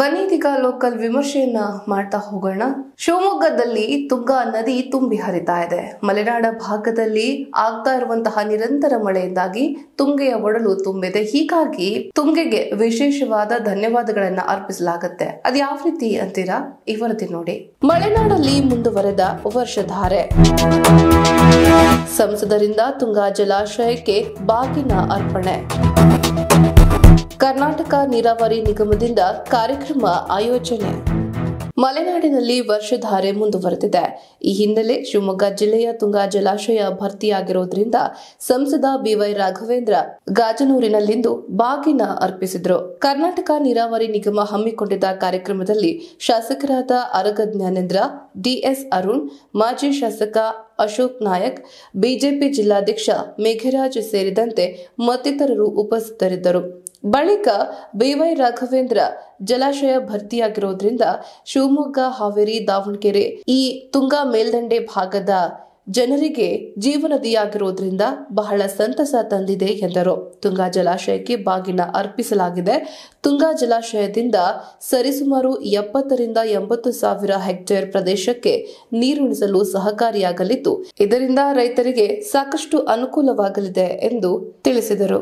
ಬನ್ನಿ ಲೋಕಲ್ ವಿಮರ್ಶೆಯನ್ನ ಮಾಡ್ತಾ ಹೋಗೋಣ ಶಿವಮೊಗ್ಗದಲ್ಲಿ ತುಂಗಾ ನದಿ ತುಂಬಿ ಹರಿತಾ ಇದೆ ಮಲೆನಾಡ ಭಾಗದಲ್ಲಿ ಆಗ್ತಾ ಇರುವಂತಹ ನಿರಂತರ ಮಳೆಯಿಂದಾಗಿ ತುಂಗೆಯ ಒಡಲು ತುಂಬಿದೆ ಹೀಗಾಗಿ ತುಂಗೆಗೆ ವಿಶೇಷವಾದ ಧನ್ಯವಾದಗಳನ್ನ ಅರ್ಪಿಸಲಾಗುತ್ತೆ ಅದ್ ಯಾವ ರೀತಿ ಅಂತೀರಾ ಈ ವರದಿ ನೋಡಿ ಮಲೆನಾಡಲ್ಲಿ ಮುಂದುವರೆದ ವರ್ಷಧಾರೆ ಸಂಸದರಿಂದ ತುಂಗಾ ಜಲಾಶಯಕ್ಕೆ ಬಾಗಿನ ಅರ್ಪಣೆ ಕರ್ನಾಟಕ ನೀರಾವರಿ ನಿಗಮದಿಂದ ಕಾರ್ಯಕ್ರಮ ಆಯೋಜನೆ ಮಲೆನಾಡಿನಲ್ಲಿ ವರ್ಷಧಾರೆ ಮುಂದುವರೆದಿದೆ ಈ ಹಿನ್ನೆಲೆ ಶಿವಮೊಗ್ಗ ಜಿಲ್ಲೆಯ ತುಂಗಾ ಜಲಾಶಯ ಭರ್ತಿಯಾಗಿರುವುದರಿಂದ ಸಂಸದ ಬಿವೈ ರಾಘವೇಂದ್ರ ಗಾಜನೂರಿನಲ್ಲಿಂದು ಬಾಗಿನ ಅರ್ಪಿಸಿದರು ಕರ್ನಾಟಕ ನೀರಾವರಿ ನಿಗಮ ಹಮ್ಮಿಕೊಂಡಿದ್ದ ಕಾರ್ಯಕ್ರಮದಲ್ಲಿ ಶಾಸಕರಾದ ಅರಗ ಜ್ಞಾನೇಂದ್ರ ಡಿಎಸ್ ಅರುಣ್ ಮಾಜಿ ಶಾಸಕ ಅಶೋಕ್ ನಾಯಕ್ ಬಿಜೆಪಿ ಜಿಲ್ಲಾಧ್ಯಕ್ಷ ಮೇಘರಾಜ್ ಸೇರಿದಂತೆ ಮತ್ತಿತರರು ಉಪಸ್ಥಿತರಿದ್ದರು ಬಳಿಕ ಬಿವೈ ರಾಘವೇಂದ್ರ ಜಲಾಶಯ ಭರ್ತಿಯಾಗಿರೋದ್ರಿಂದ ಶಿವಮೊಗ್ಗ ಹಾವೇರಿ ದಾವಣಗೆರೆ ಈ ತುಂಗಾ ಮೇಲ್ದಂಡೆ ಭಾಗದ ಜನರಿಗೆ ಜೀವನದಿಯಾಗಿರೋದ್ರಿಂದ ಬಹಳ ಸಂತಸ ತಂದಿದೆ ಎಂದರು ತುಂಗಾ ಜಲಾಶಯಕ್ಕೆ ಬಾಗಿನ ಅರ್ಪಿಸಲಾಗಿದೆ ತುಂಗಾ ಜಲಾಶಯದಿಂದ ಸರಿಸುಮಾರು ಎಪ್ಪತ್ತರಿಂದ ಎಂಬತ್ತು ಸಾವಿರ ಹೆಕ್ಟೇರ್ ಪ್ರದೇಶಕ್ಕೆ ನೀರುಣಿಸಲು ಸಹಕಾರಿಯಾಗಲಿದ್ದು ಇದರಿಂದ ರೈತರಿಗೆ ಸಾಕಷ್ಟು ಅನುಕೂಲವಾಗಲಿದೆ ಎಂದು ತಿಳಿಸಿದರು